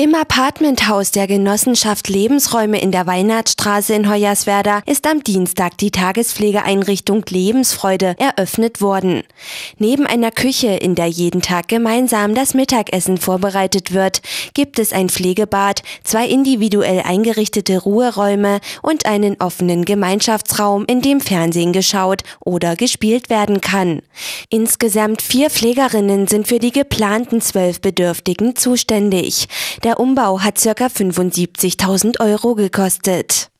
Im Apartmenthaus der Genossenschaft Lebensräume in der Weihnachtsstraße in Hoyerswerda ist am Dienstag die Tagespflegeeinrichtung Lebensfreude eröffnet worden. Neben einer Küche, in der jeden Tag gemeinsam das Mittagessen vorbereitet wird, gibt es ein Pflegebad, zwei individuell eingerichtete Ruheräume und einen offenen Gemeinschaftsraum, in dem Fernsehen geschaut oder gespielt werden kann. Insgesamt vier Pflegerinnen sind für die geplanten zwölf Bedürftigen zuständig. Der der Umbau hat ca. 75.000 Euro gekostet.